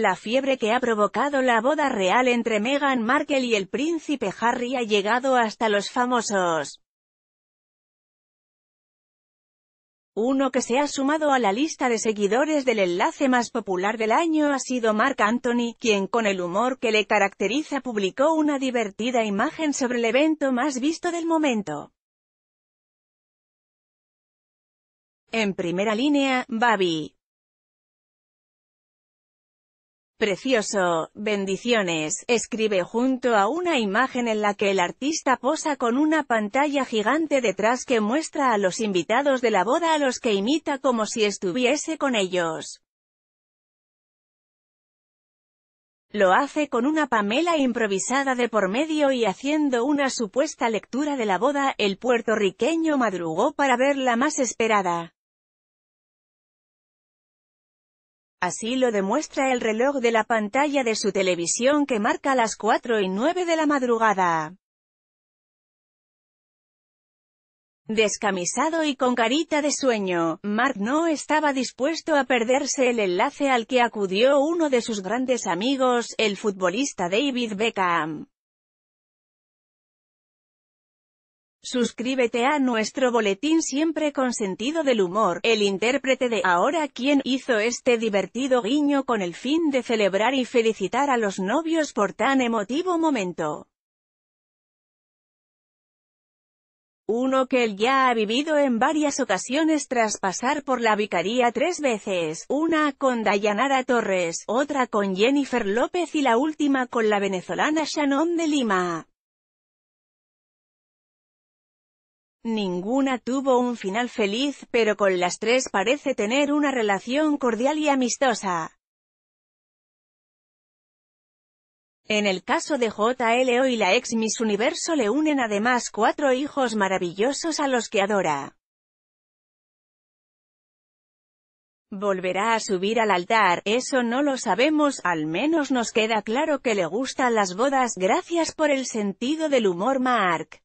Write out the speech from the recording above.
La fiebre que ha provocado la boda real entre Meghan Markle y el príncipe Harry ha llegado hasta los famosos. Uno que se ha sumado a la lista de seguidores del enlace más popular del año ha sido Mark Anthony, quien con el humor que le caracteriza publicó una divertida imagen sobre el evento más visto del momento. En primera línea, Babi, Precioso, bendiciones, escribe junto a una imagen en la que el artista posa con una pantalla gigante detrás que muestra a los invitados de la boda a los que imita como si estuviese con ellos. Lo hace con una pamela improvisada de por medio y haciendo una supuesta lectura de la boda, el puertorriqueño madrugó para ver la más esperada. Así lo demuestra el reloj de la pantalla de su televisión que marca las cuatro y nueve de la madrugada. Descamisado y con carita de sueño, Mark no estaba dispuesto a perderse el enlace al que acudió uno de sus grandes amigos, el futbolista David Beckham. Suscríbete a nuestro boletín siempre con sentido del humor. El intérprete de Ahora quien hizo este divertido guiño con el fin de celebrar y felicitar a los novios por tan emotivo momento. Uno que él ya ha vivido en varias ocasiones tras pasar por la vicaría tres veces, una con Dayanara Torres, otra con Jennifer López y la última con la venezolana Shannon de Lima. Ninguna tuvo un final feliz, pero con las tres parece tener una relación cordial y amistosa. En el caso de JLO y la ex Miss Universo le unen además cuatro hijos maravillosos a los que adora. Volverá a subir al altar, eso no lo sabemos, al menos nos queda claro que le gustan las bodas, gracias por el sentido del humor Mark.